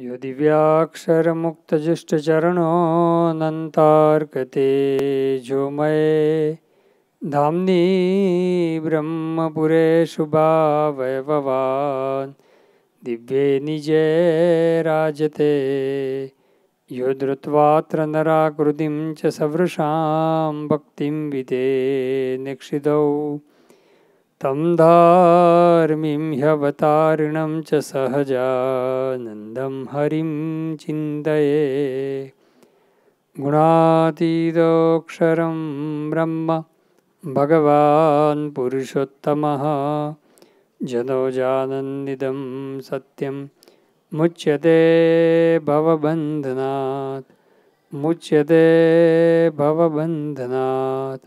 यो दिव्याक्षरमुक्तजिष्टचरणोऽनन्तार्कते जोमये धाम्नि ब्रह्मपुरेषु भावयभवान् दिव्ये निजे राजते यो धृत्वात्र नराकृतिं च सवृशां भक्तिं विदे निक्षितौ तं धार्मिं ह्यवतारिणं च सहजानन्दं हरिं चिन्तये गुणातीतोऽक्षरं ब्रह्म भगवान् पुरुषोत्तमः जनोजानन्दिदं सत्यं मुच्यते भवबन्धनात् मुच्यते भवबन्धनात्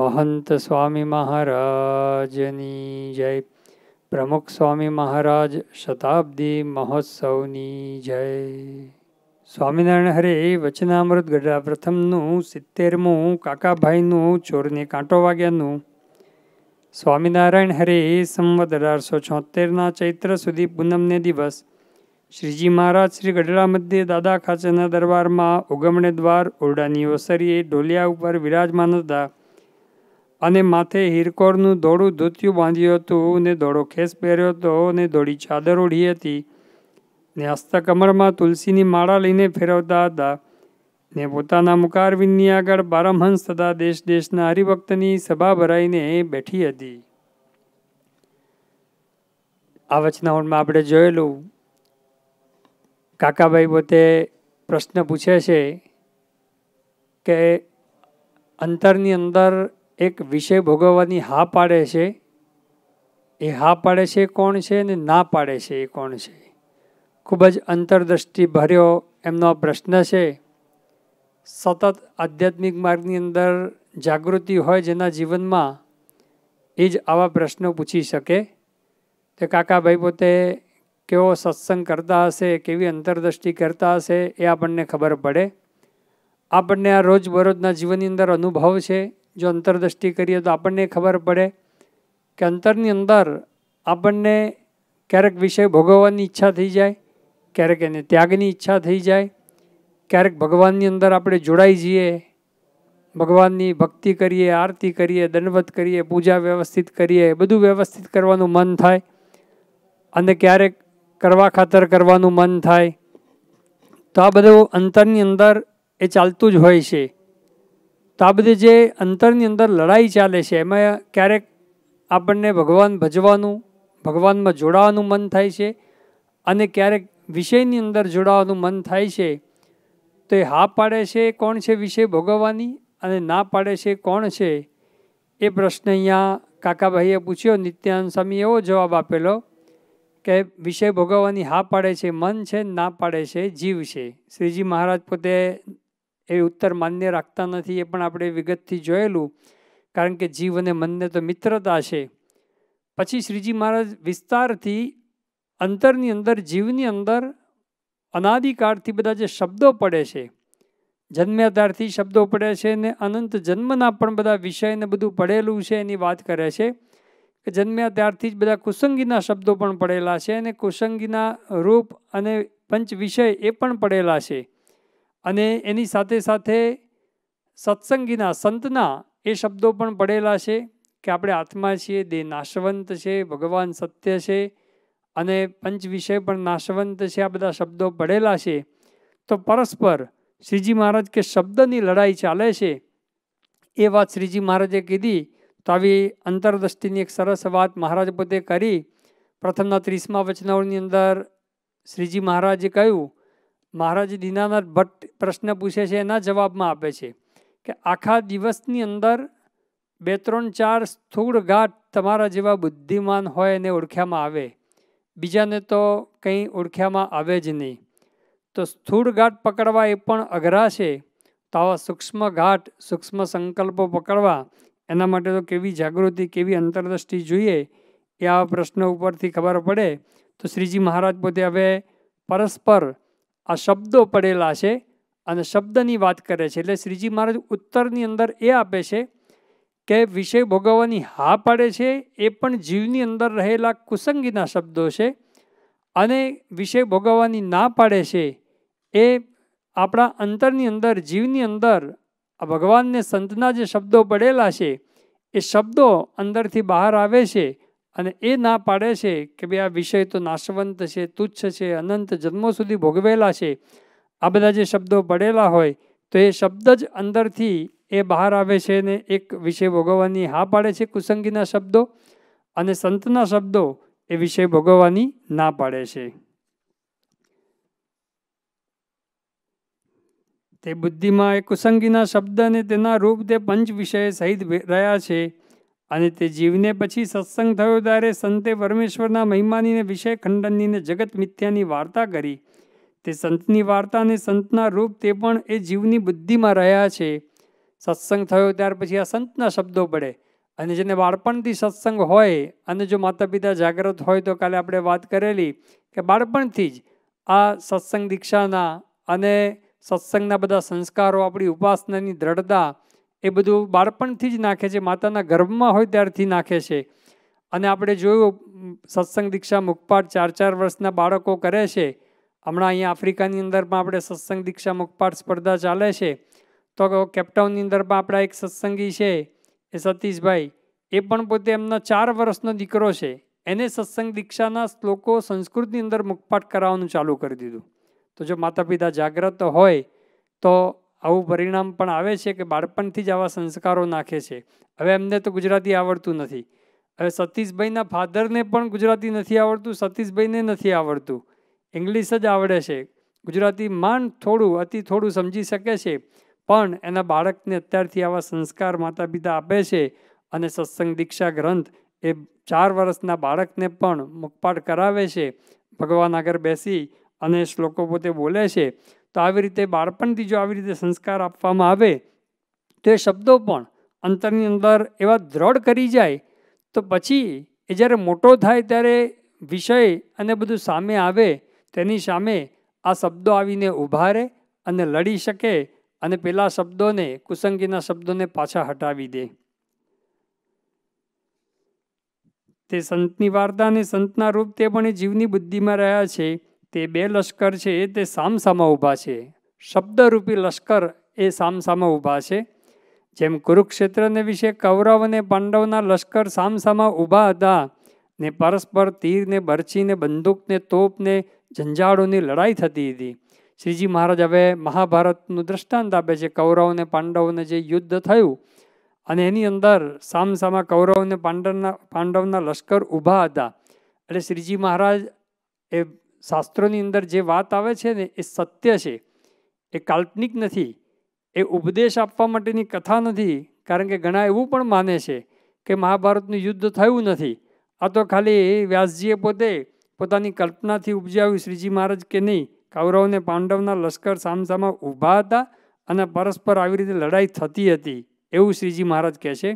મહંત સ્વામી મહારાજની જય પ્રમુખ સ્વામી મહારાજ શતાબ્દી મહોત્સવની જય સ્વામિનારાયણ હરે વચનામૃત ગઢડા પ્રથમનું સિત્તેરમું કાકાભાઈનું ચોરને કાંટો વાગ્યાનું સ્વામિનારાયણ હરે સંવત અઢારસો છોતેરના ચૈત્ર સુધી પૂનમને દિવસ શ્રીજી મહારાજ શ્રી ગઢડા મધ્યે દાદા ખાચેના દરબારમાં ઉગમણે દ્વાર ઓરડાની ઓસરીએ ઢોલિયા ઉપર વિરાજમાન હતા અને માથે હિરકોરનું દોડું ધોત્યું બાંધ્યું હતું ને દોડો ખેસ પહેર્યો હતો ને દોડી ચાદર ઓઢી હતી ને હસ્તકમરમાં તુલસીની માળા લઈને ફેરવતા હતા ને પોતાના મુકારવિંદની આગળ બારમહંસ તથા દેશ દેશના હરિભક્તની સભા ભરાઈને બેઠી હતી આ વચનાવણમાં આપણે જોયેલું કાકાભાઈ પોતે પ્રશ્ન પૂછે છે કે અંતરની અંદર એક વિષય ભોગવવાની હા પાડે છે એ હા પાડે છે કોણ છે અને ના પાડે છે એ કોણ છે ખૂબ જ અંતરદ્રષ્ટિ ભર્યો એમનો પ્રશ્ન છે સતત આધ્યાત્મિક માર્ગની અંદર જાગૃતિ હોય જેના જીવનમાં એ જ આવા પ્રશ્નો પૂછી શકે તે કાકાભાઈ પોતે કેવો સત્સંગ કરતા હશે કેવી અંતરદૃષ્ટિ કરતા હશે એ આપણને ખબર પડે આપણને આ રોજબરોજના જીવનની અંદર અનુભવ છે જો અંતરદ્રષ્ટિ કરીએ તો આપણને ખબર પડે કે અંતરની અંદર આપણને ક્યારેક વિષય ભોગવવાની ઈચ્છા થઈ જાય ક્યારેક એને ત્યાગની ઈચ્છા થઈ જાય ક્યારેક ભગવાનની અંદર આપણે જોડાઈ જઈએ ભગવાનની ભક્તિ કરીએ આરતી કરીએ દંડવત કરીએ પૂજા વ્યવસ્થિત કરીએ બધું વ્યવસ્થિત કરવાનું મન થાય અને ક્યારેક કરવા ખાતર કરવાનું મન થાય તો આ બધું અંતરની અંદર એ ચાલતું જ હોય છે તો આ બધી જે અંતરની અંદર લડાઈ ચાલે છે એમાં ક્યારેક આપણને ભગવાન ભજવાનું ભગવાનમાં જોડાવાનું મન થાય છે અને ક્યારેક વિષયની અંદર જોડાવાનું મન થાય છે તો એ હા પાડે છે કોણ છે વિષય ભોગવવાની અને ના પાડે છે કોણ છે એ પ્રશ્ન અહીંયા કાકાભાઈએ પૂછ્યો નિત્યાનંદ સ્વામી એવો જવાબ આપેલો કે વિષય ભોગવવાની હા પાડે છે મન છે ના પાડે છે જીવ છે શ્રીજી મહારાજ પોતે એ ઉત્તર માન્ય રાખતા નથી એ પણ આપણે વિગતથી જોયેલું કારણ કે જીવ અને મનને તો મિત્રતા છે પછી શ્રીજી મહારાજ વિસ્તારથી અંતરની અંદર જીવની અંદર અનાદિકાળથી બધા જે શબ્દો પડે છે જન્મ્યાધારથી શબ્દો પડે છે અને અનંત જન્મના પણ બધા વિષયને બધું પડેલું છે એની વાત કરે છે કે જન્મ્યા ત્યારથી જ બધા કુસંગીના શબ્દો પણ પડેલા છે અને કુસંગીના રૂપ અને પંચ વિષય એ પણ પડેલા છે અને એની સાથે સાથે સત્સંગીના સંતના એ શબ્દો પણ પડેલા છે કે આપણે આત્મા છીએ દે નાશવંત છે ભગવાન સત્ય છે અને પંચ વિષય પણ નાશવંત છે આ બધા શબ્દો પડેલા છે તો પરસ્પર શ્રીજી મહારાજ કે શબ્દની લડાઈ ચાલે છે એ વાત શ્રીજી મહારાજે કીધી તો આવી અંતરદ્રષ્ટિની એક સરસ વાત મહારાજ પોતે કરી પ્રથમના ત્રીસમા વચનાઓની અંદર શ્રીજી મહારાજે કહ્યું મહારાજ દીનાનાથ ભટ્ટ પ્રશ્ન પૂછે છે એના જવાબમાં આપે છે કે આખા દિવસની અંદર બે ત્રણ ચાર સ્થૂળ ગાંઠ તમારા જેવા બુદ્ધિમાન હોય એને ઓળખ્યામાં આવે બીજાને તો કંઈ ઓળખ્યામાં આવે જ નહીં તો સ્થૂળ ગાંઠ પકડવા એ પણ અઘરા છે તો આવા સૂક્ષ્મ ગાંઠ સૂક્ષ્મ સંકલ્પો પકડવા એના માટે તો કેવી જાગૃતિ કેવી અંતરદૃષ્ટિ જોઈએ એ આ પ્રશ્ન ઉપરથી ખબર પડે તો શ્રીજી મહારાજ પોતે હવે પરસ્પર આ શબ્દો પડેલા છે અને શબ્દની વાત કરે છે એટલે શ્રીજી મહારાજ ઉત્તરની અંદર એ આપે છે કે વિષય ભોગવવાની હા પાડે છે એ પણ જીવની અંદર રહેલા કુસંગીના શબ્દો છે અને વિષય ભોગવવાની ના પાડે છે એ આપણા અંતરની અંદર જીવની અંદર આ ભગવાનને સંતના જે શબ્દો પડેલા છે એ શબ્દો અંદરથી બહાર આવે છે અને એ ના પાડે છે કે ભાઈ આ વિષય તો નાશવંત છે તુચ્છ છે અનંત જન્મો સુધી ભોગવેલા છે આ બધા જે શબ્દો પડેલા હોય તો એ શબ્દ જ અંદરથી એ બહાર આવે છે ને એક વિષય ભોગવવાની હા પાડે છે કુસંગીના શબ્દો અને સંતના શબ્દો એ વિષય ભોગવવાની ના પાડે છે તે બુદ્ધિમાં એ કુસંગીના શબ્દ અને તેના રૂપ તે પંચ વિષય સહિત રહ્યા છે અને તે જીવને પછી સત્સંગ થયો ત્યારે સંતે પરમેશ્વરના મહિમાનીને વિષય ખંડનનીને જગત મિથ્યાની વાર્તા કરી તે સંતની વાર્તા અને સંતના રૂપ તે પણ એ જીવની બુદ્ધિમાં રહ્યા છે સત્સંગ થયો ત્યાર પછી આ સંતના શબ્દો પડે અને જેને બાળપણથી સત્સંગ હોય અને જો માતા પિતા જાગૃત હોય તો કાલે આપણે વાત કરેલી કે બાળપણથી જ આ સત્સંગ દીક્ષાના અને સત્સંગના બધા સંસ્કારો આપણી ઉપાસનાની દ્રઢતા એ બધું બાળપણથી જ નાખે છે માતાના ગર્ભમાં હોય ત્યારથી નાખે છે અને આપણે જોયું સત્સંગ દીક્ષા મુખપાઠ ચાર ચાર વર્ષના બાળકો કરે છે હમણાં અહીંયા આફ્રિકાની અંદરમાં આપણે સત્સંગ દીક્ષા મુખપાઠ સ્પર્ધા ચાલે છે તો કેપટાઉનની અંદરમાં આપણા એક સત્સંગી છે એ સતીશભાઈ એ પણ પોતે એમનો ચાર વર્ષનો દીકરો છે એને સત્સંગ દીક્ષાના શ્લોકો સંસ્કૃતની અંદર મુખપાઠ કરાવવાનું ચાલુ કરી દીધું તો જો માતા પિતા જાગ્રત હોય તો આવું પરિણામ પણ આવે છે કે બાળપણથી જ આવા સંસ્કારો નાખે છે હવે એમને તો ગુજરાતી આવડતું નથી હવે સતીશભાઈના ફાધરને પણ ગુજરાતી નથી આવડતું સતીશભાઈને નથી આવડતું ઇંગ્લિશ જ આવડે છે ગુજરાતી માંડ થોડું અતિ થોડું સમજી શકે છે પણ એના બાળકને અત્યારથી આવા સંસ્કાર માતા પિતા આપે છે અને સત્સંગ દીક્ષા ગ્રંથ એ ચાર વર્ષના બાળકને પણ મુખપાઠ કરાવે છે ભગવાન આગળ બેસી અને શ્લોકો પોતે બોલે છે તો આવી રીતે બાળપણથી જો આવી રીતે સંસ્કાર આપવામાં આવે તો એ શબ્દો પણ અંતરની અંદર એવા દ્રઢ કરી જાય તો પછી એ જ્યારે મોટો થાય ત્યારે વિષય અને બધું સામે આવે તેની સામે આ શબ્દો આવીને ઊભા રહે અને લડી શકે અને પેલા શબ્દોને કુસંગીના શબ્દોને પાછા હટાવી દે તે સંતની વાર્તા અને સંતના રૂપ તે પણ એ જીવની બુદ્ધિમાં રહ્યા છે તે બે લશ્કર છે એ તે સામસામા ઊભા છે શબ્દરૂપી લશ્કર એ સામસામા ઊભા છે જેમ કુરુક્ષેત્રને વિશે કૌરવ અને પાંડવના લશ્કર સામસામા ઊભા હતા ને પરસ્પર તીરને બરછીને બંદૂકને તોપને ઝંઝાળોની લડાઈ થતી હતી શ્રીજી મહારાજ હવે મહાભારતનું દ્રષ્ટાંત આપે છે કૌરવ અને પાંડવોને જે યુદ્ધ થયું અને એની અંદર સામસામા કૌરવ અને પાંડવના પાંડવના લશ્કર ઊભા હતા એટલે શ્રીજી મહારાજ એ શાસ્ત્રોની અંદર જે વાત આવે છે ને એ સત્ય છે એ કાલ્પનિક નથી એ ઉપદેશ આપવા માટેની કથા નથી કારણ કે ઘણા એવું પણ માને છે કે મહાભારતનું યુદ્ધ થયું નથી આ તો ખાલી વ્યાસજીએ પોતે પોતાની કલ્પનાથી ઉપજાવ્યું શ્રીજી મહારાજ કે નહીં કૌરવ પાંડવના લશ્કર સામસામા ઊભા હતા અને પરસ્પર આવી રીતે લડાઈ થતી હતી એવું શ્રીજી મહારાજ કહે છે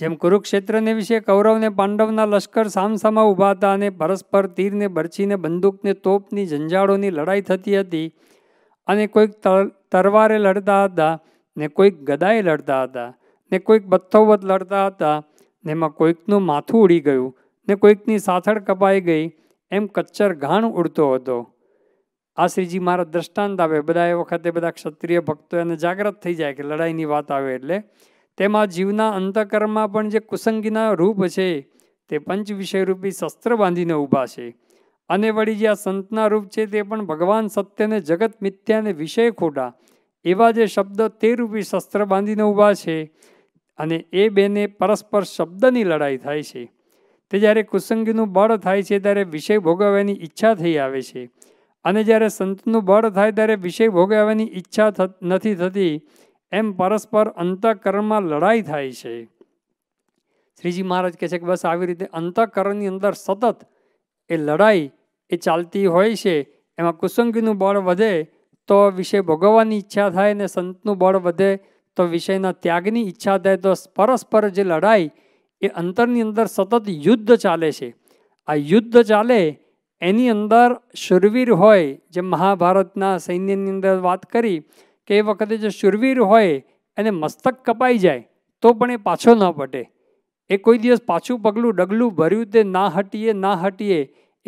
જેમ કુરુક્ષેત્રને વિશે કૌરવને પાંડવના લશ્કર સામસામા ઊભા હતા અને પરસ્પર તીરને બરછીને બંદૂકને તોપની ઝંઝાળોની લડાઈ થતી હતી અને કોઈક તરવારે લડતા હતા ને કોઈક ગદાએ લડતા હતા ને કોઈક બથ્થોવત લડતા હતા ને એમાં કોઈકનું માથું ઉડી ગયું ને કોઈકની સાથળ કપાઈ ગઈ એમ કચ્છર ઘાણ ઉડતો હતો આ શ્રીજી મારા દ્રષ્ટાંત આવે બધા એ વખતે બધા ક્ષત્રિય ભક્તો એને જાગ્રત થઈ જાય કે લડાઈની વાત આવે એટલે તેમાં જીવના અંતકરમાં પણ જે કુસંગીના રૂપ છે તે પંચ વિષયરૂપી શસ્ત્ર બાંધીને ઊભા છે અને વળી જે આ સંતના રૂપ છે તે પણ ભગવાન સત્યને જગત મિથ્યાને વિષય ખોટા એવા જે શબ્દ તે રૂપી શસ્ત્ર બાંધીને ઊભા છે અને એ બેને પરસ્પર શબ્દની લડાઈ થાય છે તે જ્યારે કુસંગીનું બળ થાય છે ત્યારે વિષય ભોગવવાની ઈચ્છા થઈ આવે છે અને જ્યારે સંતનું બળ થાય ત્યારે વિષય ભોગવવાની ઈચ્છા નથી થતી એમ પરસ્પર અંતઃકરણમાં લડાઈ થાય છે શ્રીજી મહારાજ કહે છે કે બસ આવી રીતે અંતઃકરણની અંદર સતત એ લડાઈ એ ચાલતી હોય છે એમાં કુસંગીનું બળ વધે તો વિષય ભોગવવાની ઈચ્છા થાય ને સંતનું બળ વધે તો વિષયના ત્યાગની ઈચ્છા થાય તો પરસ્પર જે લડાઈ એ અંતરની અંદર સતત યુદ્ધ ચાલે છે આ યુદ્ધ ચાલે એની અંદર શુરવીર હોય જે મહાભારતના સૈન્યની અંદર વાત કરી કે એ વખતે જો શૂરવીર હોય એને મસ્તક કપાઈ જાય તો પણ એ પાછો ન પટે એ કોઈ દિવસ પાછું પગલું ડગલું ભર્યું તે ના હટીએ ના હટીએ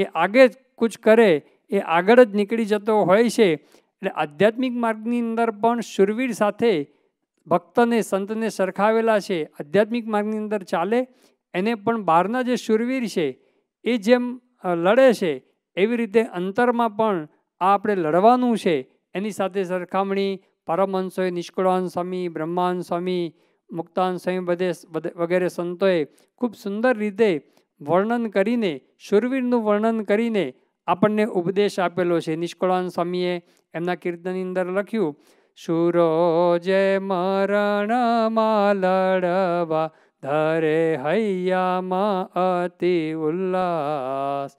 એ આગે જ કૂચ કરે એ આગળ જ નીકળી જતો હોય છે એટલે આધ્યાત્મિક માર્ગની અંદર પણ શુરવીર સાથે ભક્તને સંતને સરખાવેલા છે આધ્યાત્મિક માર્ગની અંદર ચાલે એને પણ બહારના જે શૂરવીર છે એ જેમ લડે છે એવી રીતે અંતરમાં પણ આ આપણે લડવાનું છે એની સાથે સરખામણી પરમહંસોએ નિષ્કુળાન સ્વામી બ્રહ્માન સ્વામી મુક્તાન સ્વામી બધે વગેરે સંતોએ ખૂબ સુંદર રીતે વર્ણન કરીને શૂરવીરનું વર્ણન કરીને આપણને ઉપદેશ આપેલો છે નિષ્કુળાન સ્વામીએ એમના કીર્તનની અંદર લખ્યું શૂરો જે મરણમાં લડવા ધરે હૈયામાં અતિ ઉલ્લાસ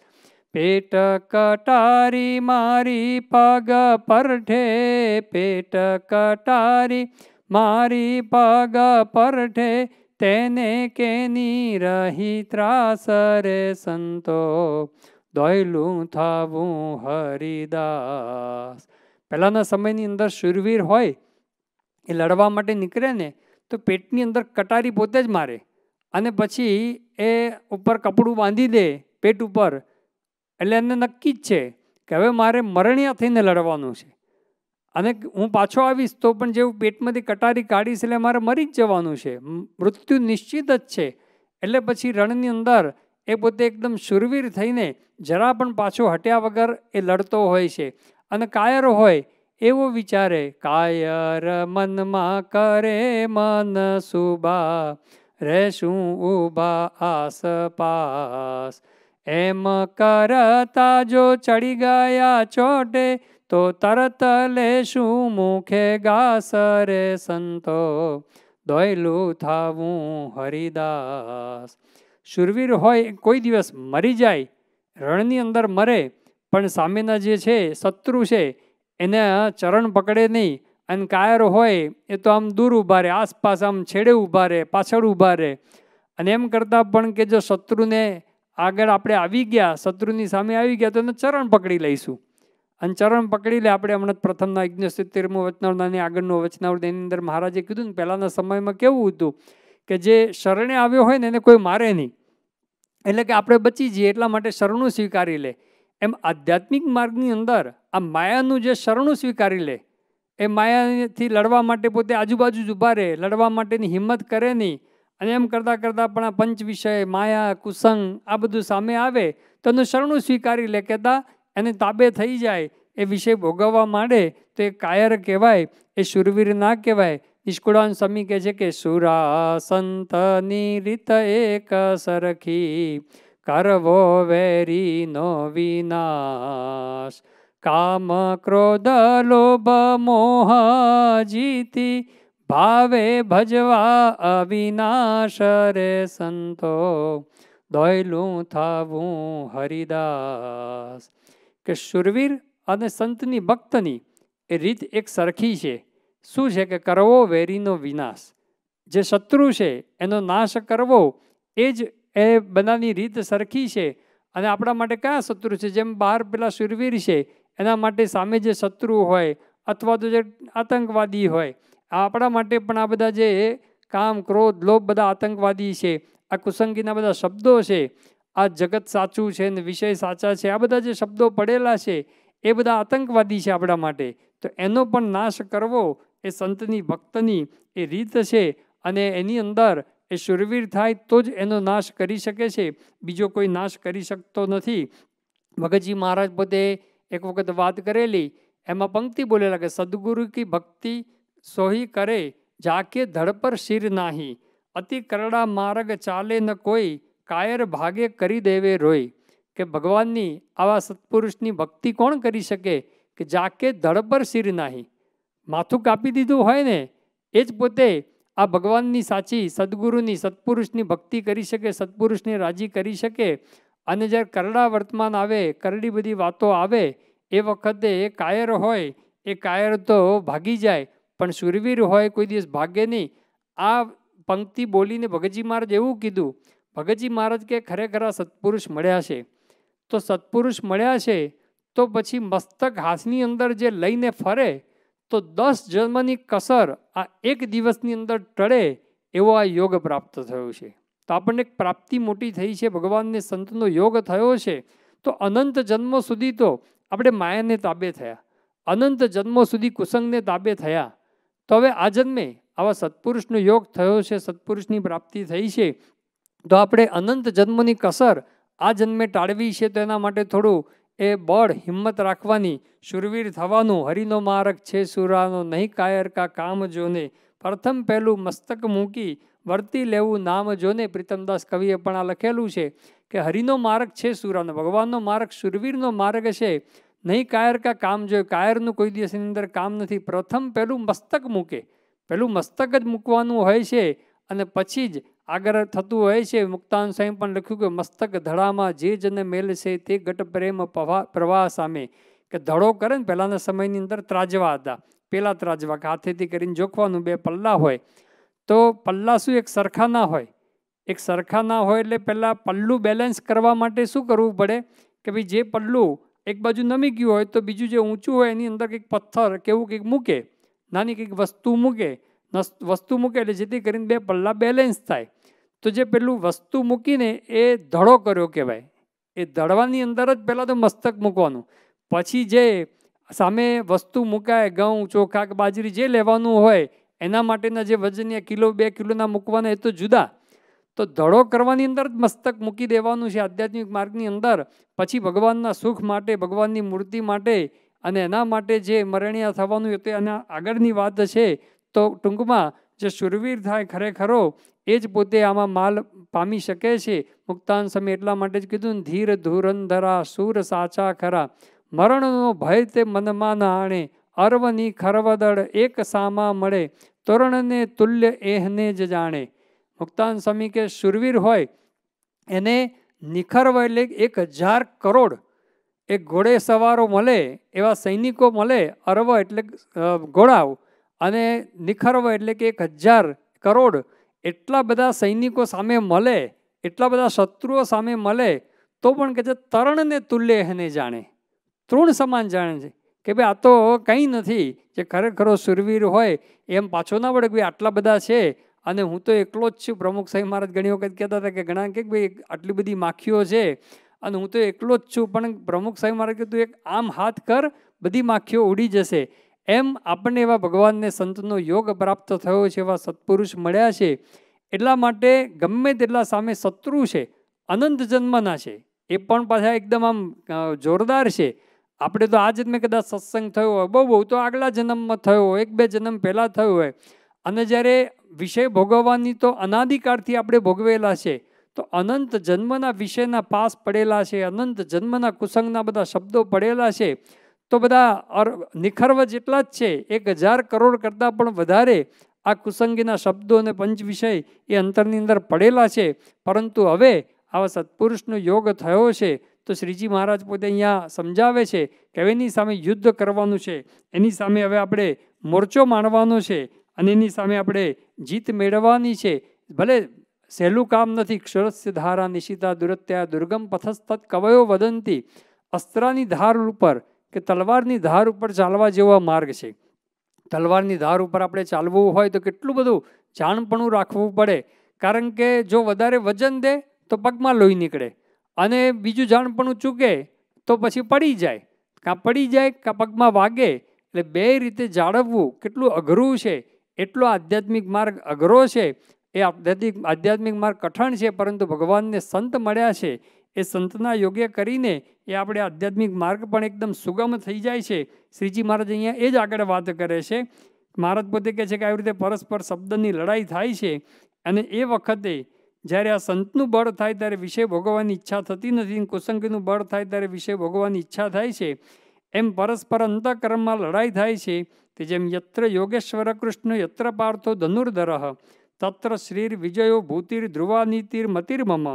પેટ કટારી મારી પગ પરઠે પેટ કટારી મારી પગ પરઠે તેને કેની રહી ત્રાસ રે સંતો દોયલું થવું હરિદાસ પહેલાંના સમયની અંદર શૂરવીર હોય એ લડવા માટે નીકળે ને તો પેટની અંદર કટારી પોતે જ મારે અને પછી એ ઉપર કપડું બાંધી દે પેટ ઉપર એટલે એને નક્કી જ છે કે હવે મારે મરણિયા થઈને લડવાનું છે અને હું પાછો આવીશ તો પણ જેવું પેટમાંથી કટારી કાઢીશ એટલે મારે મરી જ જવાનું છે મૃત્યુ નિશ્ચિત જ છે એટલે પછી રણની અંદર એ પોતે એકદમ શુરવીર થઈને જરા પણ પાછો હટ્યા વગર એ લડતો હોય છે અને કાયર હોય એવો વિચારે કાયર મનમાં કરે મન સુબા રહેશું ઊભા આસપાસ એમ કરતા જો ચડી ગયા ચોટે તો તરત લેશું મુખે ગાસ રે સંતો દોયલું થાવું હરિદાસ શુરવીર હોય કોઈ દિવસ મરી જાય રણની અંદર મરે પણ સામેના જે છે શત્રુ છે એને ચરણ પકડે નહીં અને કાયર હોય એ તો આમ દૂર ઊભા રહે આસપાસ આમ છેડે ઊભા રહે પાછળ ઊભા રહે અને એમ કરતાં પણ કે જો શત્રુને આગળ આપણે આવી ગયા શત્રુની સામે આવી ગયા તો એને ચરણ પકડી લઈશું અને ચરણ પકડી લે આપણે હમણાં પ્રથમના ઓગણસિત્તેરમું વચનાવૃત્તાની આગળનું વચનાવૃત્ત એની અંદર મહારાજે કીધું ને પહેલાંના સમયમાં કેવું હતું કે જે શરણે આવ્યો હોય ને એને કોઈ મારે નહીં એટલે કે આપણે બચી જઈએ એટલા માટે શરણું સ્વીકારી લે એમ આધ્યાત્મિક માર્ગની અંદર આ માયાનું જે શરણું સ્વીકારી લે એ માયાથી લડવા માટે પોતે આજુબાજુ જ ઊભા રહે લડવા માટેની હિંમત કરે નહીં અને એમ કરતાં કરતાં પણ આ પંચ વિષય માયા કુસંગ આ બધું સામે આવે તો એનું શરણું સ્વીકારી લે કહેતા એને તાબે થઈ જાય એ વિષય ભોગવવા માંડે તો એ કાયર કહેવાય એ શુરવીર ના કહેવાય નિષ્કુળાન સ્વામી કહે છે કે સુરા સંત રીત એક સરખી કરવો વેરીનો વિનાશ કામ ક્રોધ લોભ મોહ જીતી ભાવે ભજવા અવિનાશ રે સંતો દોયલું થાવું હરિદાસ કે શુરવીર અને સંતની ભક્તની એ રીત એક સરખી છે શું છે કે કરવો વેરીનો વિનાશ જે શત્રુ છે એનો નાશ કરવો એ જ એ બધાની રીત સરખી છે અને આપણા માટે કયા શત્રુ છે જેમ બહાર પેલા સુરવીર છે એના માટે સામે જે શત્રુ હોય અથવા તો જે આતંકવાદી હોય આપણા માટે પણ આ બધા જે કામ ક્રોધ લોભ બધા આતંકવાદી છે આ કુસંગીના બધા શબ્દો છે આ જગત સાચું છે ને વિષય સાચા છે આ બધા જે શબ્દો પડેલા છે એ બધા આતંકવાદી છે આપણા માટે તો એનો પણ નાશ કરવો એ સંતની ભક્તની એ રીત છે અને એની અંદર એ શુરવીર થાય તો જ એનો નાશ કરી શકે છે બીજો કોઈ નાશ કરી શકતો નથી ભગતજી મહારાજ પોતે એક વખત વાત કરેલી એમાં પંક્તિ બોલેલા કે સદગુરુ કી ભક્તિ સોહી કરે જાકે ધડપર શિર નાહી અતિ કરડા માર્ગ ચાલે ન કોઈ કાયર ભાગે કરી દેવે રોય કે ભગવાનની આવા સત્પુરુષની ભક્તિ કોણ કરી શકે કે જાકે ધડ પર શિર નાહી માથું કાપી દીધું હોય ને એ જ પોતે આ ભગવાનની સાચી સદગુરુની સત્પુરુષની ભક્તિ કરી શકે સત્પુરુષને રાજી કરી શકે અને જ્યારે કરડા વર્તમાન આવે કરડી બધી વાતો આવે એ વખતે એ કાયર હોય એ કાયર તો ભાગી જાય પણ શૂરવીર હોય કોઈ દિવસ ભાગે નહીં આ પંક્તિ બોલીને ભગતજી મહારાજ એવું કીધું ભગતજી મહારાજ કે ખરેખર આ સત્પુરુષ મળ્યા છે તો સત્પુરુષ મળ્યા છે તો પછી મસ્તક હાથની અંદર જે લઈને ફરે તો દસ જન્મની કસર આ એક દિવસની અંદર ટળે એવો આ યોગ પ્રાપ્ત થયો છે તો આપણને એક પ્રાપ્તિ મોટી થઈ છે ભગવાનને સંતનો યોગ થયો છે તો અનંત જન્મો સુધી તો આપણે માયાને તાબે થયા અનંત જન્મો સુધી કુસંગને તાબે થયા તો હવે આ જન્મે આવા સત્પુરુષનો યોગ થયો છે સત્પુરુષની પ્રાપ્તિ થઈ છે તો આપણે અનંત જન્મની કસર આ જન્મે ટાળવી છે તો એના માટે થોડું એ બળ હિંમત રાખવાની શુરવીર થવાનું હરિનો માર્ગ છે સુરાનો નહીં કાયર કા કામ જોને પ્રથમ પહેલું મસ્તક મૂકી વર્તી લેવું નામ જોને પ્રીતમદાસ કવિએ પણ આ લખેલું છે કે હરિનો માર્ગ છે સુરાનો ભગવાનનો માર્ગ શુરવીરનો માર્ગ છે નહીં કાયર કા કામ જોયું કાયરનું કોઈ દિવસની અંદર કામ નથી પ્રથમ પહેલું મસ્તક મૂકે પહેલું મસ્તક જ મૂકવાનું હોય છે અને પછી જ આગળ થતું હોય છે મુક્તાન સ્વામી પણ લખ્યું કે મસ્તક ધડામાં જે જને મેલ છે તે ગટ પ્રેમ પ્રવાહ સામે કે ધડો કરે ને પહેલાંના સમયની અંદર ત્રાજવા હતા પહેલાં ત્રાજવા કે હાથેથી કરીને જોખવાનું બે પલ્લા હોય તો પલ્લા શું એક સરખા ના હોય એક સરખા ના હોય એટલે પહેલાં પલ્લું બેલેન્સ કરવા માટે શું કરવું પડે કે ભાઈ જે પલ્લું એક બાજુ નમી ગયું હોય તો બીજું જે ઊંચું હોય એની અંદર કંઈક પથ્થર કે એવું કંઈક મૂકે નાની કંઈક વસ્તુ મૂકે વસ્તુ મૂકે એટલે જેથી કરીને બે પલ્લા બેલેન્સ થાય તો જે પેલું વસ્તુ મૂકીને એ ધડો કર્યો કહેવાય એ ધડવાની અંદર જ પહેલાં તો મસ્તક મૂકવાનું પછી જે સામે વસ્તુ મૂકાય ઘઉં ચોખા કે બાજરી જે લેવાનું હોય એના માટેના જે વજન કિલો બે કિલોના મૂકવાના એ તો જુદા તો ધડો કરવાની અંદર જ મસ્તક મૂકી દેવાનું છે આધ્યાત્મિક માર્ગની અંદર પછી ભગવાનના સુખ માટે ભગવાનની મૂર્તિ માટે અને એના માટે જે મરણિયા થવાનું તે એના આગળની વાત છે તો ટૂંકમાં જે સુરવીર થાય ખરેખરો એ જ પોતે આમાં માલ પામી શકે છે મુક્તાન સમય એટલા માટે જ કીધું ને ધીર ધુરંધરા સૂર સાચા ખરા મરણનો ભય તે મનમાં આણે અર્વની ખરવદળ એક સામા મળે તોરણને તુલ્ય એહને જ જાણે મુક્તાન સ્વામી કે શુરવીર હોય એને નિખરવા એટલે એક હજાર કરોડ એ ઘોડે સવારો મળે એવા સૈનિકો મળે અરવ એટલે ઘોડાવ અને નિખરવ એટલે કે એક હજાર કરોડ એટલા બધા સૈનિકો સામે મળે એટલા બધા શત્રુઓ સામે મળે તો પણ કે છે તરણને તુલ્ય એને જાણે તૃણ સમાન જાણે છે કે ભાઈ આ તો કંઈ નથી જે ખરેખરો સુરવીર હોય એમ પાછો ના પડે કે આટલા બધા છે અને હું તો એકલો જ છું પ્રમુખ સાહેબ મહારાજ ઘણી વખત કહેતા હતા કે ઘણા કે ભાઈ આટલી બધી માખીઓ છે અને હું તો એકલો જ છું પણ પ્રમુખ સાહેબ મહારાજ કે તું એક આમ હાથ કર બધી માખીઓ ઉડી જશે એમ આપણને એવા ભગવાનને સંતનો યોગ પ્રાપ્ત થયો છે એવા સત્પુરુષ મળ્યા છે એટલા માટે ગમે તેટલા સામે શત્રુ છે અનંત જન્મના છે એ પણ પાછા એકદમ આમ જોરદાર છે આપણે તો આ જન્મે કદાચ સત્સંગ થયો હોય બહુ બહુ તો આગલા જન્મમાં થયો હોય એક બે જન્મ પહેલાં થયો હોય અને જ્યારે વિષય ભોગવવાની તો અનાદિકાળથી આપણે ભોગવેલા છે તો અનંત જન્મના વિષયના પાસ પડેલા છે અનંત જન્મના કુસંગના બધા શબ્દો પડેલા છે તો બધા નિખરવા જેટલા જ છે એક હજાર કરોડ કરતાં પણ વધારે આ કુસંગીના શબ્દો અને પંચ વિષય એ અંતરની અંદર પડેલા છે પરંતુ હવે આવા સત્પુરુષનો યોગ થયો છે તો શ્રીજી મહારાજ પોતે અહીંયા સમજાવે છે કે હવે એની સામે યુદ્ધ કરવાનું છે એની સામે હવે આપણે મોરચો માણવાનો છે અને એની સામે આપણે જીત મેળવવાની છે ભલે સહેલું કામ નથી ક્ષરસ્ય ધારા નિશિતા દુરત્યા દુર્ગમ પથસ્થત કવયો વદંતી અસ્ત્રાની ધાર ઉપર કે તલવારની ધાર ઉપર ચાલવા જેવા માર્ગ છે તલવારની ધાર ઉપર આપણે ચાલવું હોય તો કેટલું બધું જાણપણું રાખવું પડે કારણ કે જો વધારે વજન દે તો પગમાં લોહી નીકળે અને બીજું જાણપણું ચૂકે તો પછી પડી જાય કાં પડી જાય કાં પગમાં વાગે એટલે બે રીતે જાળવવું કેટલું અઘરું છે એટલો આધ્યાત્મિક માર્ગ અઘરો છે એ આધ્યાત્મિક આધ્યાત્મિક માર્ગ કઠણ છે પરંતુ ભગવાનને સંત મળ્યા છે એ સંતના યોગ્ય કરીને એ આપણે આધ્યાત્મિક માર્ગ પણ એકદમ સુગમ થઈ જાય છે શ્રીજી મહારાજ અહીંયા એ જ આગળ વાત કરે છે મહારાજ પોતે કહે છે કે આવી રીતે પરસ્પર શબ્દની લડાઈ થાય છે અને એ વખતે જ્યારે આ સંતનું બળ થાય ત્યારે વિષય ભોગવવાની ઈચ્છા થતી નથી કુસંગીનું બળ થાય ત્યારે વિષય ભોગવવાની ઈચ્છા થાય છે એમ પરસ્પર અંતઃકરણમાં લડાઈ થાય છે તે જેમ યત્ર યોગેશ્વર કૃષ્ણ યત્ર પાર્થો ધનુર્ધરઃ તત્ર શ્રીર વિજયો ભૂતિર ધ્રુવાનીતિર મતિર્મમ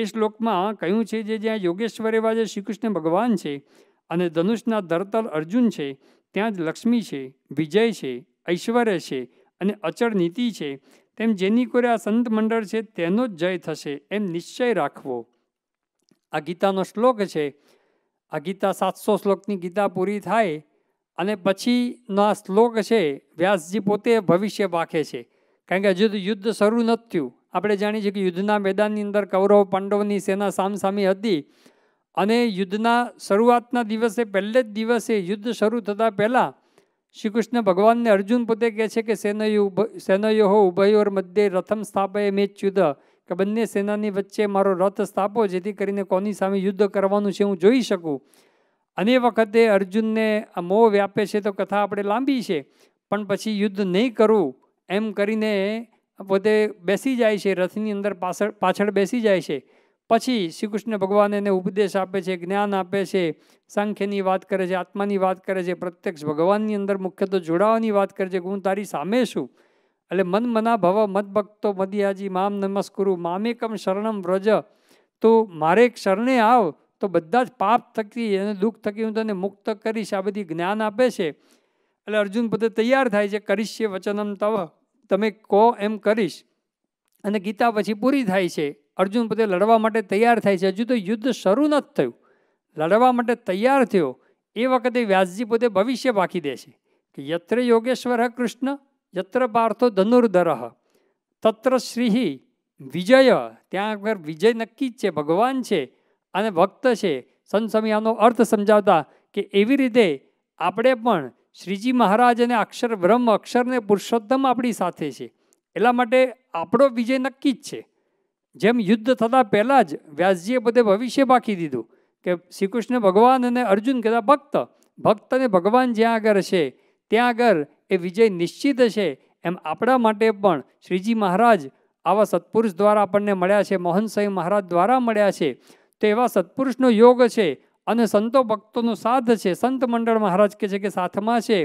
એ શ્લોકમાં કહ્યું છે જે જ્યાં યોગેશ્વર એવા જે શ્રી કૃષ્ણ ભગવાન છે અને ધનુષના ધરતલ અર્જુન છે ત્યાં જ લક્ષ્મી છે વિજય છે ઐશ્વર્ય છે અને અચળ નીતિ છે તેમ જેની કોરે આ સંત મંડળ છે તેનો જ જય થશે એમ નિશ્ચય રાખવો આ ગીતાનો શ્લોક છે આ ગીતા સાતસો શ્લોકની ગીતા પૂરી થાય અને પછીનો આ શ્લોક છે વ્યાસજી પોતે ભવિષ્ય વાંખે છે કારણ કે હજુ યુદ્ધ શરૂ નથી થયું આપણે જાણીએ છીએ કે યુદ્ધના મેદાનની અંદર કૌરવ પાંડવની સેના સામસામી હતી અને યુદ્ધના શરૂઆતના દિવસે પહેલે જ દિવસે યુદ્ધ શરૂ થતાં પહેલાં શ્રી કૃષ્ણ ભગવાનને અર્જુન પોતે કહે છે કે સેનયો સેનયો હો ઉભયોર મધ્યે રથમ સ્થાપય મેં યુદ્ધ કે બંને સેનાની વચ્ચે મારો રથ સ્થાપો જેથી કરીને કોની સામે યુદ્ધ કરવાનું છે હું જોઈ શકું અને વખતે અર્જુનને આ મોહ વ્યાપે છે તો કથા આપણે લાંબી છે પણ પછી યુદ્ધ નહીં કરવું એમ કરીને પોતે બેસી જાય છે રથની અંદર પાછળ પાછળ બેસી જાય છે પછી શ્રી કૃષ્ણ ભગવાન એને ઉપદેશ આપે છે જ્ઞાન આપે છે સાંખ્યની વાત કરે છે આત્માની વાત કરે છે પ્રત્યક્ષ ભગવાનની અંદર મુખ્ય તો જોડાવાની વાત કરે છે કે હું તારી સામે છું એટલે મન મના ભવ મત ભક્તો મદિયાજી મામ નમસ્કુરુ મામેકમ શરણમ વ્રજ તો મારે એક શરણે આવ તો બધા જ પાપ થકી અને દુઃખ થકી હું તને મુક્ત કરીશ આ બધી જ્ઞાન આપે છે એટલે અર્જુન પોતે તૈયાર થાય છે કરીશ વચનમ તવ તમે કહો એમ કરીશ અને ગીતા પછી પૂરી થાય છે અર્જુન પોતે લડવા માટે તૈયાર થાય છે હજુ તો યુદ્ધ શરૂ નથી થયું લડવા માટે તૈયાર થયો એ વખતે વ્યાસજી પોતે ભવિષ્ય બાકી દે છે કે યત્ર યોગેશ્વર હ કૃષ્ણ યત્ર પાર્થો ધનુર્ધરહ તત્ર શ્રીહિ વિજય ત્યાં આગળ વિજય નક્કી જ છે ભગવાન છે અને ભક્ત છે સંત અર્થ સમજાવતા કે એવી રીતે આપણે પણ શ્રીજી મહારાજ અને અક્ષર બ્રહ્મ અક્ષરને પુરુષોત્તમ આપણી સાથે છે એટલા માટે આપણો વિજય નક્કી જ છે જેમ યુદ્ધ થતાં પહેલાં જ વ્યાસજીએ બધે ભવિષ્ય બાકી દીધું કે શ્રી કૃષ્ણ ભગવાન અને અર્જુન કહેતા ભક્ત ભક્ત અને ભગવાન જ્યાં આગળ છે ત્યાં આગળ એ વિજય નિશ્ચિત છે એમ આપણા માટે પણ શ્રીજી મહારાજ આવા સત્પુરુષ દ્વારા આપણને મળ્યા છે મોહન સાંઈ મહારાજ દ્વારા મળ્યા છે તેવા સત્પુરુષનો યોગ છે અને સંતો ભક્તોનો સાથ છે સંત મંડળ મહારાજ કે છે કે સાથમાં છે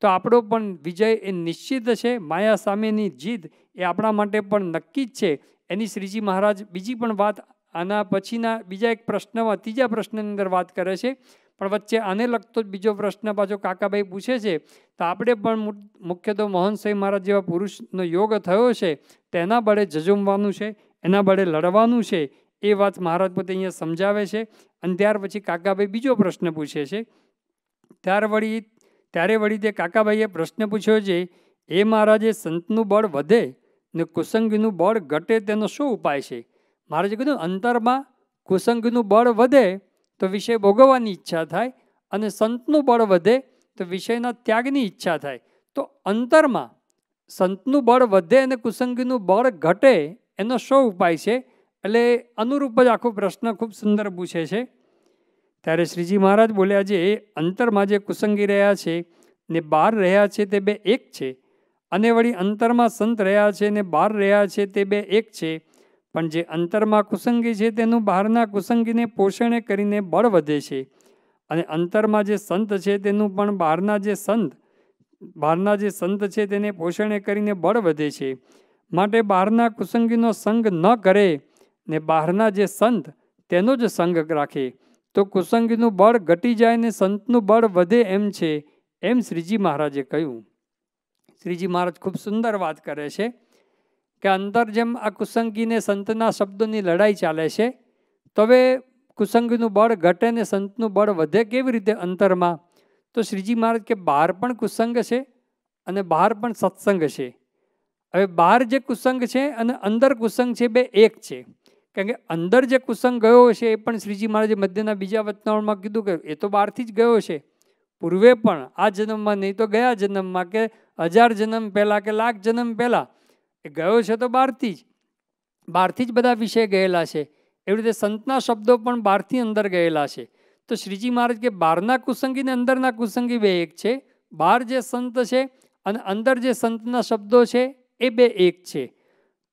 તો આપણો પણ વિજય એ નિશ્ચિત છે માયા સામેની જીત એ આપણા માટે પણ નક્કી જ છે એની શ્રીજી મહારાજ બીજી પણ વાત આના પછીના બીજા એક પ્રશ્નમાં ત્રીજા પ્રશ્નની અંદર વાત કરે છે પણ વચ્ચે આને લગતો બીજો પ્રશ્ન પાછો કાકાભાઈ પૂછે છે તો આપણે પણ મુખ્ય તો મોહનસિંહ મહારાજ જેવા પુરુષનો યોગ થયો છે તેના બળે જજુમવાનું છે એના બળે લડવાનું છે એ વાત મહારાજ પોતે અહીંયા સમજાવે છે અને ત્યાર પછી કાકાભાઈ બીજો પ્રશ્ન પૂછે છે ત્યાર વળી ત્યારે વળી તે કાકાભાઈએ પ્રશ્ન પૂછ્યો છે એ મહારાજે સંતનું બળ વધે ને કુસંગીનું બળ ઘટે તેનો શું ઉપાય છે મહારાજે કીધું અંતરમાં કુસંગીનું બળ વધે તો વિષય ભોગવવાની ઈચ્છા થાય અને સંતનું બળ વધે તો વિષયના ત્યાગની ઈચ્છા થાય તો અંતરમાં સંતનું બળ વધે અને કુસંગીનું બળ ઘટે એનો શો ઉપાય છે એટલે અનુરૂપ જ આખો પ્રશ્ન ખૂબ સુંદર પૂછે છે ત્યારે શ્રીજી મહારાજ બોલ્યા જે અંતરમાં જે કુસંગી રહ્યા છે ને બહાર રહ્યા છે તે બે એક છે અને વળી અંતરમાં સંત રહ્યા છે ને બહાર રહ્યા છે તે બે એક છે પણ જે અંતરમાં કુસંગી છે તેનું બહારના કુસંગીને પોષણે કરીને બળ વધે છે અને અંતરમાં જે સંત છે તેનું પણ બહારના જે સંત બહારના જે સંત છે તેને પોષણે કરીને બળ વધે છે માટે બહારના કુસંગીનો સંગ ન કરે ને બહારના જે સંત તેનો જ સંગ રાખે તો કુસંગીનું બળ ઘટી જાય ને સંતનું બળ વધે એમ છે એમ શ્રીજી મહારાજે કહ્યું શ્રીજી મહારાજ ખૂબ સુંદર વાત કરે છે કે અંદર જેમ આ કુસંગીને સંતના શબ્દોની લડાઈ ચાલે છે તો હવે કુસંગીનું બળ ઘટે ને સંતનું બળ વધે કેવી રીતે અંતરમાં તો શ્રીજી મહારાજ કે બહાર પણ કુસંગ છે અને બહાર પણ સત્સંગ છે હવે બહાર જે કુસંગ છે અને અંદર કુસંગ છે બે એક છે કારણ કે અંદર જે કુસંગ ગયો છે એ પણ શ્રીજી મહારાજે મધ્યના બીજા વતનાઓમાં કીધું કે એ તો બહારથી જ ગયો છે પૂર્વે પણ આ જન્મમાં નહીં તો ગયા જન્મમાં કે હજાર જન્મ પહેલાં કે લાખ જન્મ પહેલાં એ ગયો છે તો બહારથી જ બહારથી જ બધા વિષય ગયેલા છે એવી રીતે સંતના શબ્દો પણ બહારથી અંદર ગયેલા છે તો શ્રીજી મહારાજ કે બહારના કુસંગી ને અંદરના કુસંગી બે એક છે બહાર જે સંત છે અને અંદર જે સંતના શબ્દો છે એ બે એક છે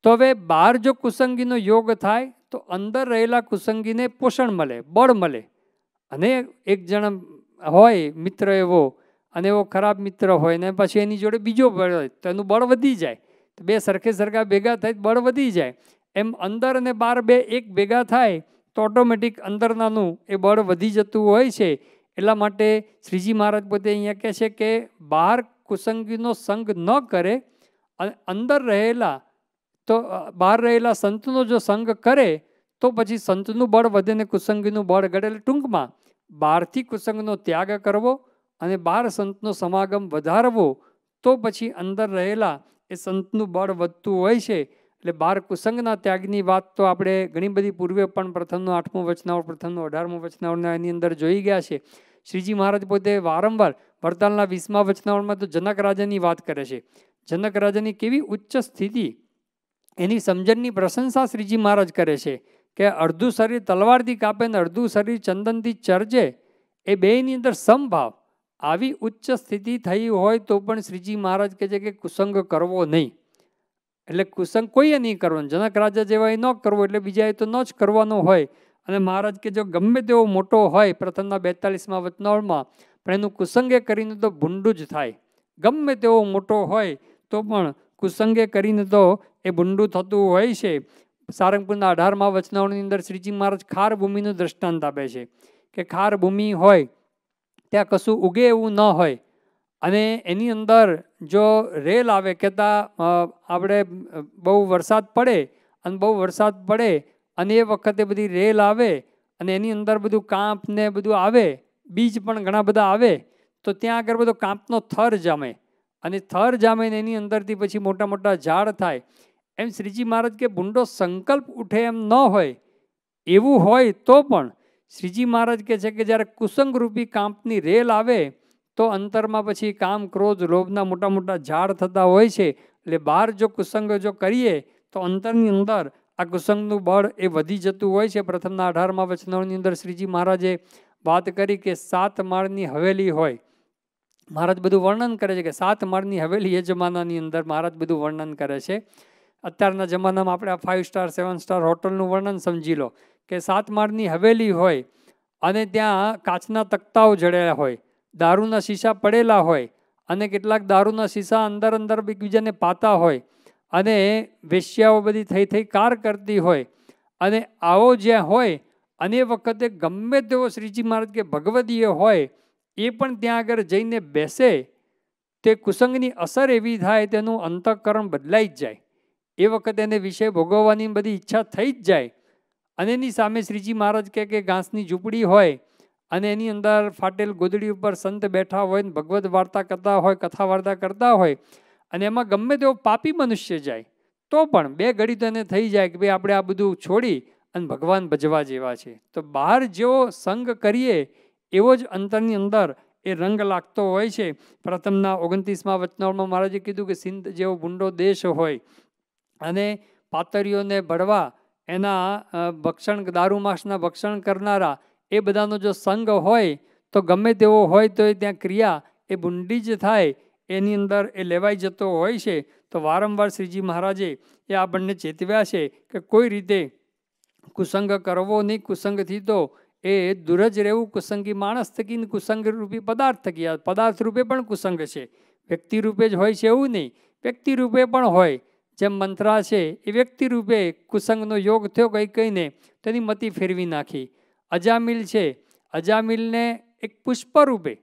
તો હવે બહાર જો કુસંગીનો યોગ થાય તો અંદર રહેલા કુસંગીને પોષણ મળે બળ મળે અને એક જણ હોય મિત્ર એવો અને એવો ખરાબ મિત્ર હોય ને પછી એની જોડે બીજો બળ હોય તો એનું બળ વધી જાય તો બે સરખે સરખા ભેગા થાય બળ વધી જાય એમ અંદર અને બહાર બે એક ભેગા થાય તો ઓટોમેટિક અંદરનાનું એ બળ વધી જતું હોય છે એટલા માટે શ્રીજી મહારાજ પોતે અહીંયા કહે છે કે બહાર કુસંગીનો સંગ ન કરે અને અંદર રહેલા તો બહાર રહેલા સંતનો જો સંગ કરે તો પછી સંતનું બળ વધે ને કુસંગીનું બળ ઘટે એટલે ટૂંકમાં બહારથી કુસંગનો ત્યાગ કરવો અને બાર સંતનો સમાગમ વધારવો તો પછી અંદર રહેલા એ સંતનું બળ વધતું હોય છે એટલે બાર કુસંગના ત્યાગની વાત તો આપણે ઘણી બધી પૂર્વે પણ પ્રથમનો આઠમો વચનાવળ પ્રથમનો અઢારમો વચનાવળના એની અંદર જોઈ ગયા છે શ્રીજી મહારાજ પોતે વારંવાર વડતાલના વીસમા વચનાવળમાં તો જનક રાજાની વાત કરે છે જનક રાજાની કેવી ઉચ્ચ સ્થિતિ એની સમજણની પ્રશંસા શ્રીજી મહારાજ કરે છે કે અડધું શરીર તલવારથી કાપે ને અડધું શરીર ચંદનથી ચર્જે એ બેની અંદર સમભાવ આવી ઉચ્ચ સ્થિતિ થઈ હોય તો પણ શ્રીજી મહારાજ કહે છે કે કુસંગ કરવો નહીં એટલે કુસંગ કોઈએ નહીં કરવાનો જનક રાજા જેવા એ ન કરવો એટલે બીજાએ તો ન જ કરવાનો હોય અને મહારાજ કે જો ગમે તેવો મોટો હોય પ્રથમના બેતાલીસમાં વતનોળમાં પણ એનું કુસંગે કરીને તો ભૂંડું જ થાય ગમે તેવો મોટો હોય તો પણ કુસંગે કરીને તો એ ભૂંડું થતું હોય છે સારંગપુરના અઢારમા વચનાવણની અંદર શ્રીજી મહારાજ ખાર ભૂમિનું દ્રષ્ટાંત આપે છે કે ખાર ભૂમિ હોય ત્યાં કશું ઉગે એવું ન હોય અને એની અંદર જો રેલ આવે કહેતાં આપણે બહુ વરસાદ પડે અને બહુ વરસાદ પડે અને એ વખતે બધી રેલ આવે અને એની અંદર બધું કાંપ ને બધું આવે બીજ પણ ઘણા બધા આવે તો ત્યાં આગળ બધો કાંપનો થર જમે અને થર જામીને એની અંદરથી પછી મોટા મોટા ઝાડ થાય એમ શ્રીજી મહારાજ કે ભૂંડો સંકલ્પ ઉઠે એમ ન હોય એવું હોય તો પણ શ્રીજી મહારાજ કહે છે કે જ્યારે કુસંગરૂપી કામની રેલ આવે તો અંતરમાં પછી કામ ક્રોધ લોભના મોટા મોટા ઝાડ થતા હોય છે એટલે બહાર જો કુસંગ જો કરીએ તો અંતરની અંદર આ કુસંગનું બળ એ વધી જતું હોય છે પ્રથમના અઢારમાં વચનાઓની અંદર શ્રીજી મહારાજે વાત કરી કે સાત માળની હવેલી હોય મહારાજ બધું વર્ણન કરે છે કે સાત માળની હવેલી એ જમાનાની અંદર મહારાજ બધું વર્ણન કરે છે અત્યારના જમાનામાં આપણે આ ફાઇવ સ્ટાર સેવન સ્ટાર હોટલનું વર્ણન સમજી લો કે સાત માળની હવેલી હોય અને ત્યાં કાચના તક્તાઓ જડેલા હોય દારૂના શીશા પડેલા હોય અને કેટલાક દારૂના શીશા અંદર અંદર એકબીજાને પાતા હોય અને વેશ્યાઓ બધી થઈ થઈ કાર કરતી હોય અને આવો જ્યાં હોય અને વખતે ગમે તેવો શ્રીજી મહારાજ કે ભગવદીય હોય એ પણ ત્યાં આગળ જઈને બેસે તે કુસંગની અસર એવી થાય તેનું અંતઃકરણ બદલાઈ જ જાય એ વખત એને વિષય ભોગવવાની બધી ઈચ્છા થઈ જ જાય અને એની સામે શ્રીજી મહારાજ કહે કે ઘાસની ઝૂંપડી હોય અને એની અંદર ફાટેલ ગોદડી ઉપર સંત બેઠા હોય ને ભગવદ્ વાર્તા કરતા હોય કથા વાર્તા કરતા હોય અને એમાં ગમે તેવો પાપી મનુષ્ય જાય તો પણ બે ઘડી તો એને થઈ જાય કે ભાઈ આપણે આ બધું છોડી અને ભગવાન ભજવા જેવા છે તો બહાર જેવો સંગ કરીએ એવો જ અંતરની અંદર એ રંગ લાગતો હોય છે પ્રથમના ઓગણત્રીસમાં વચનાળમાં મહારાજે કીધું કે સિંધ જેવો ભૂંડો દેશ હોય અને પાતરીઓને ભળવા એના ભક્ષણ દારૂ માંસના ભક્ષણ કરનારા એ બધાનો જો સંગ હોય તો ગમે તેવો હોય તો એ ત્યાં ક્રિયા એ ભૂંડી જ થાય એની અંદર એ લેવાઈ જતો હોય છે તો વારંવાર શ્રીજી મહારાજે એ આપણને ચેતવ્યા છે કે કોઈ રીતે કુસંગ કરવો નહીં કુસંગથી તો એ દુરજ રહેવું કુસંગી માણસ થકીને કુસંગ રૂપી પદાર્થ થકી પદાર્થ રૂપે પણ કુસંગ છે વ્યક્તિ રૂપે જ હોય છે એવું નહીં વ્યક્તિ રૂપે પણ હોય જેમ મંત્રા છે એ વ્યક્તિ રૂપે કુસંગનો યોગ થયો કંઈ કહીને તેની મતિ ફેરવી નાખી અજામિલ છે અજામિલને એક પુષ્પ રૂપે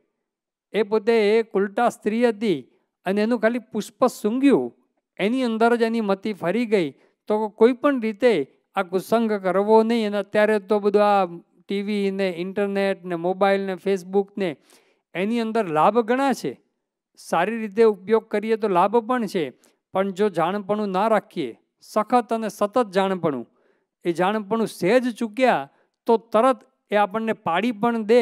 એ પોતે એ ઉલટા સ્ત્રી હતી અને એનું ખાલી પુષ્પ સૂંઘ્યું એની અંદર જ એની મતિ ફરી ગઈ તો કોઈ પણ રીતે આ કુસંગ કરવો નહીં અને અત્યારે તો બધું આ ટીવી ને ઇન્ટરનેટ ને મોબાઈલ ને ફેસબુક ને એની અંદર લાભ ઘણા છે સારી રીતે ઉપયોગ કરીએ તો લાભ પણ છે પણ જો જાણપણું ના રાખીએ સખત અને સતત જાણપણું એ જાણપણું સહેજ ચૂક્યા તો તરત એ આપણને પાડી પણ દે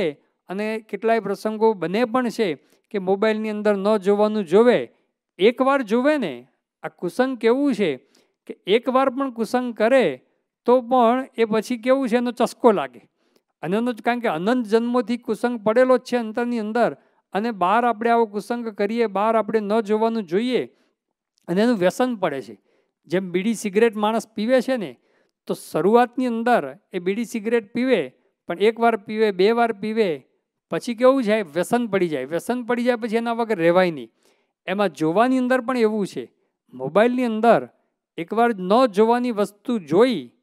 અને કેટલાય પ્રસંગો બને પણ છે કે મોબાઈલની અંદર ન જોવાનું જોવે એકવાર જોવે ને આ કુસંગ કેવું છે કે એકવાર પણ કુસંગ કરે તો પણ એ પછી કેવું છે એનો ચસ્કો લાગે અનંત કારણ કે અનંત જન્મોથી કુસંગ પડેલો છે અંતરની અંદર અને બહાર આપણે આવો કુસંગ કરીએ બહાર આપણે ન જોવાનું જોઈએ અને એનું વ્યસન પડે છે જેમ બીડી સિગરેટ માણસ પીવે છે ને તો શરૂઆતની અંદર એ બીડી સિગરેટ પીવે પણ એકવાર પીવે બે વાર પીવે પછી કેવું જાય વ્યસન પડી જાય વ્યસન પડી જાય પછી એના વગર રહેવાય નહીં એમાં જોવાની અંદર પણ એવું છે મોબાઈલની અંદર એકવાર ન જોવાની વસ્તુ જોઈ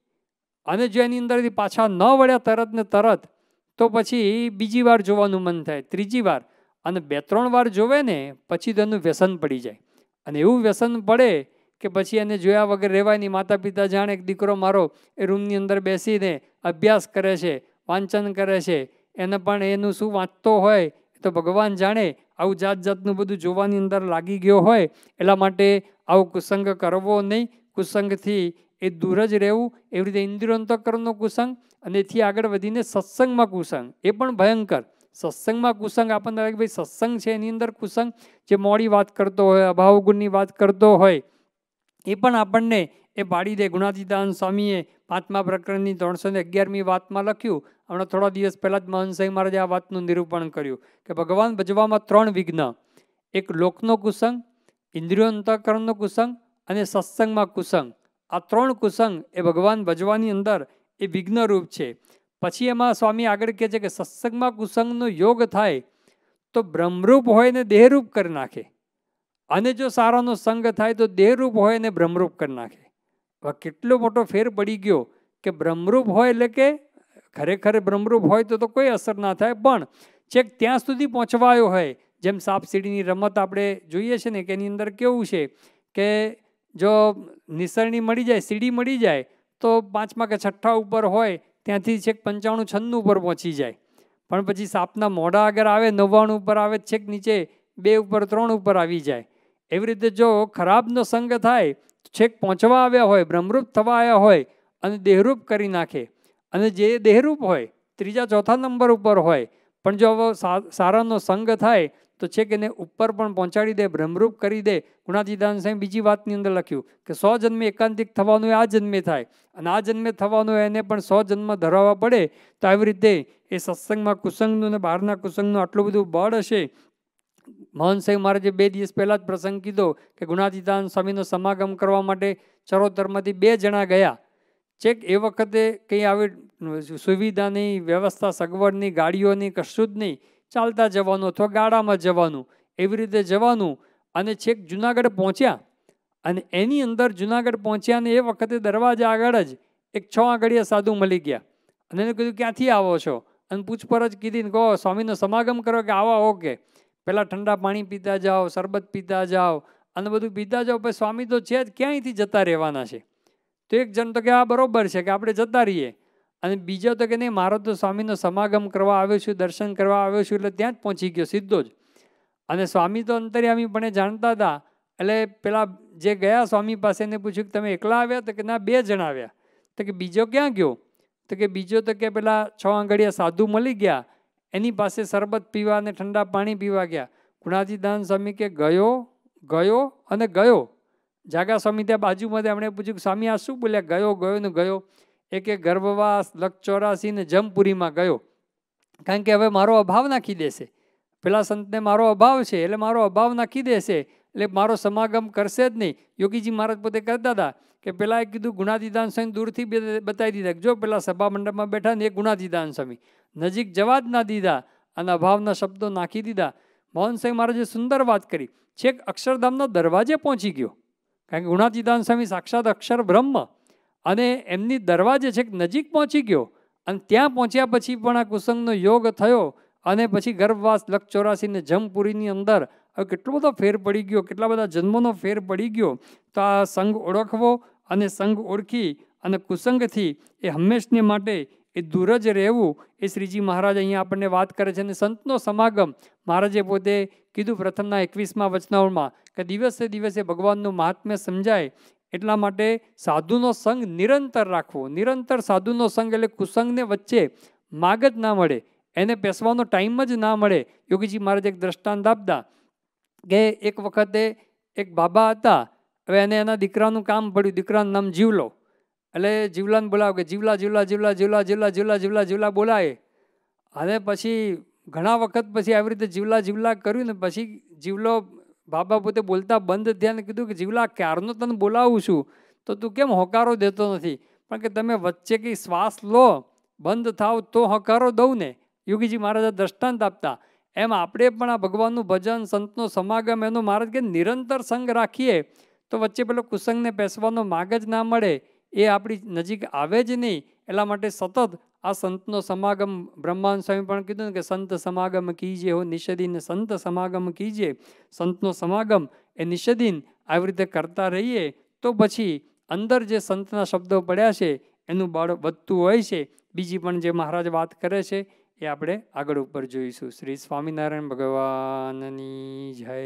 અને જો એની અંદરથી પાછા ન વળ્યા તરત ને તરત તો પછી બીજી વાર જોવાનું મન થાય ત્રીજી વાર અને બે ત્રણ વાર જોવે ને પછી તેનું વ્યસન પડી જાય અને એવું વ્યસન પડે કે પછી એને જોયા વગર રહેવાય નહીં માતા પિતા જાણે એક દીકરો મારો એ રૂમની અંદર બેસીને અભ્યાસ કરે છે વાંચન કરે છે એને પણ એનું શું વાંચતો હોય તો ભગવાન જાણે આવું જાત જાતનું બધું જોવાની અંદર લાગી ગયો હોય એટલા માટે આવો કુસંગ કરવો નહીં કુસંગથી એ દૂર જ રહેવું એવી રીતે ઇન્દ્રિયોંતકરણનો કુસંગ અને એથી આગળ વધીને સત્સંગમાં કુસંગ એ પણ ભયંકર સત્સંગમાં કુસંગ આપણને લાગે ભાઈ સત્સંગ છે એની અંદર કુસંગ જે મોડી વાત કરતો હોય અભાવ ગુણની વાત કરતો હોય એ પણ આપણને એ પાડી દે ગુણાતીતાન સ્વામીએ પાંચમા પ્રકરણની ત્રણસો ને અગિયારમી વાતમાં લખ્યું હમણાં થોડા દિવસ પહેલાં જ મહનસિંહ મહારાજે આ વાતનું નિરૂપણ કર્યું કે ભગવાન ભજવામાં ત્રણ વિઘ્ન એક લોકનો કુસંગ ઇન્દ્રિયોંતકરણનો કુસંગ અને સત્સંગમાં કુસંગ આ ત્રણ કુસંગ એ ભગવાન ભજવાની અંદર એ વિઘ્નરૂપ છે પછી એમાં સ્વામી આગળ કહે છે કે સત્સંગમાં કુસંગનો યોગ થાય તો બ્રહ્મરૂપ હોય ને દેહરૂપ કરી નાખે અને જો સારાનો સંગ થાય તો દેહરૂપ હોય ને બ્રહ્મરૂપ કરી નાખે હવે કેટલો મોટો ફેર પડી ગયો કે બ્રહ્મરૂપ હોય એટલે કે ખરેખર બ્રહ્મરૂપ હોય તો તો કોઈ અસર ના થાય પણ ચેક ત્યાં સુધી પહોંચવાયો હોય જેમ સાપ સીડીની રમત આપણે જોઈએ છે ને કે એની અંદર કેવું છે કે જો નિસરણી મળી જાય સીડી મળી જાય તો પાંચમા કે છઠ્ઠા ઉપર હોય ત્યાંથી છેક પંચાણું છન્નું ઉપર પહોંચી જાય પણ પછી સાપના મોઢા આગળ આવે નવ્વાણું ઉપર આવે છેક નીચે બે ઉપર ત્રણ ઉપર આવી જાય એવી રીતે જો ખરાબનો સંગ થાય તો છેક પહોંચવા આવ્યા હોય બ્રહ્મરૂપ થવા આવ્યા હોય અને દેહરૂપ કરી નાખે અને જે દેહરૂપ હોય ત્રીજા ચોથા નંબર ઉપર હોય પણ જો સારાનો સંગ થાય તો છે કે એને ઉપર પણ પહોંચાડી દે ભ્રમરૂપ કરી દે ગુણાતીદાન સાહેબ બીજી વાતની અંદર લખ્યું કે સો જન્મે એકાંતિક થવાનું આ જન્મે થાય અને આ જન્મે થવાનું એને પણ સો જન્મ ધરાવવા પડે તો આવી રીતે એ સત્સંગમાં કુસંગનું અને બહારના કુસંગનું આટલું બધું બળ હશે મોહન સાહેબ મહારાજે બે દિવસ પહેલાં જ પ્રસંગ કીધો કે ગુણાતીદાન સ્વામીનો સમાગમ કરવા માટે ચરોતરમાંથી બે જણા ગયા ચેક એ વખતે કંઈ આવી સુવિધાની વ્યવસ્થા સગવડની ગાડીઓની કશું જ નહીં ચાલતા જવાનું અથવા ગાડામાં જવાનું એવી રીતે જવાનું અને છેક જુનાગઢ પહોંચ્યા અને એની અંદર જુનાગઢ પહોંચ્યા ને એ વખતે દરવાજા આગળ જ એક છ આંગળીયા સાધુ મળી ગયા અને એને કીધું ક્યાંથી આવો છો અને પૂછપરછ કીધી ને કહો સ્વામીનો સમાગમ કરો કે આવા ઓકે પહેલાં ઠંડા પાણી પીતા જાઓ શરબત પીતા જાઓ અને બધું પીતા જાઓ પછી સ્વામી તો છે જ ક્યાંયથી જતા રહેવાના છે તો એક જણ તો કે આ બરાબર છે કે આપણે જતા રહીએ અને બીજા તો કે નહીં મારો તો સ્વામીનો સમાગમ કરવા આવ્યો છું દર્શન કરવા આવ્યો છું એટલે ત્યાં જ પહોંચી ગયો સીધો જ અને સ્વામી તો અંતર્યામી પણ જાણતા હતા એટલે પેલા જે ગયા સ્વામી પાસે એને પૂછ્યું કે તમે એકલા આવ્યા તો કે ના બે જણા આવ્યા તો કે બીજો ક્યાં ગયો તો કે બીજો તો કે પેલા છ આંગળીયા સાધુ મળી ગયા એની પાસે શરબત પીવા અને ઠંડા પાણી પીવા ગયા ગુણાજીદાન સ્વામી કે ગયો ગયો અને ગયો જાગા સ્વામી ત્યાં બાજુમાં એમણે પૂછ્યું કે સ્વામી આ શું બોલ્યા ગયો ગયો ને ગયો એક એક ગર્ભવાસ લક્ષચોરાસી ને જમપુરીમાં ગયો કારણ કે હવે મારો અભાવ નાખી દેશે પેલા સંતને મારો અભાવ છે એટલે મારો અભાવ નાખી દેશે એટલે મારો સમાગમ કરશે જ નહીં યોગીજી મહારાજ પોતે કરતા હતા કે પહેલાં એ કીધું ગુણાદિદાન સ્વામી દૂરથી બતાવી દીધા જો પેલા સભા મંડપમાં બેઠા ને એ ગુણાધિદાન સ્વામી નજીક જવા જ ના દીધા અને અભાવના શબ્દો નાખી દીધા મોહન સ્વામી મહારાજે સુંદર વાત કરી છેક અક્ષરધામના દરવાજે પહોંચી ગયો કારણ કે ગુણાદિદાન સ્વામી સાક્ષાત અક્ષર બ્રહ્મ અને એમની દરવાજે છેક નજીક પહોંચી ગયો અને ત્યાં પહોંચ્યા પછી પણ આ કુસંગનો યોગ થયો અને પછી ગર્ભવાસ લક્ષ ચોરાસી જમપુરીની અંદર હવે કેટલો બધો ફેર પડી ગયો કેટલા બધા જન્મોનો ફેર પડી ગયો તો આ સંઘ ઓળખવો અને સંઘ ઓળખી અને કુસંગથી એ હંમેશને માટે એ દૂર જ રહેવું એ શ્રીજી મહારાજ અહીંયા આપણને વાત કરે છે અને સંતનો સમાગમ મહારાજે પોતે કીધું પ્રથમના એકવીસમાં વચનાઓમાં કે દિવસે દિવસે ભગવાનનું મહાત્મ્ય સમજાય એટલા માટે સાધુનો સંગ નિરંતર રાખવો નિરંતર સાધુનો સંગ એટલે કુસંગને વચ્ચે માગ જ ના મળે એને બેસવાનો ટાઈમ જ ના મળે યોગીજી મહારાજ એક દ્રષ્ટાંત આપતા કે એક વખતે એક બાબા હતા હવે એને એના દીકરાનું કામ પડ્યું દીકરાનું નામ જીવલો એટલે જીવલાને બોલાવે કે જીવલા જીવલા જીવલા જીવલા જીવલા જીવલા જીવલા જીવલા બોલાય અને પછી ઘણા વખત પછી આવી રીતે જીવલા જીવલા કર્યું ને પછી જીવલો બાપા પોતે બોલતા બંધ ધ્યાન કીધું કે જીવલા ક્યારનો તને બોલાવું છું તો તું કેમ હોકારો દેતો નથી પણ કે તમે વચ્ચે કંઈ શ્વાસ લો બંધ થાવ તો હોકારો દઉં ને યોગીજી મહારાજા દ્રષ્ટાંત આપતા એમ આપણે પણ આ ભગવાનનું ભજન સંતનો સમાગમ એનો મહારાજ કે નિરંતર સંગ રાખીએ તો વચ્ચે પેલો કુસંગને પેસવાનો માગ જ ના મળે એ આપણી નજીક આવે જ નહીં એટલા માટે સતત આ સંતનો સમાગમ બ્રહ્માન સ્વામી પણ કીધું ને કે સંત સમાગમ કીજે હો નિષદીન સંત સમાગમ કીજે સંતનો સમાગમ એ નિષદીન આવી રીતે કરતા રહીએ તો પછી અંદર જે સંતના શબ્દો પડ્યા છે એનું બાળક વધતું હોય છે બીજી પણ જે મહારાજ વાત કરે છે એ આપણે આગળ ઉપર જોઈશું શ્રી સ્વામિનારાયણ ભગવાનની જય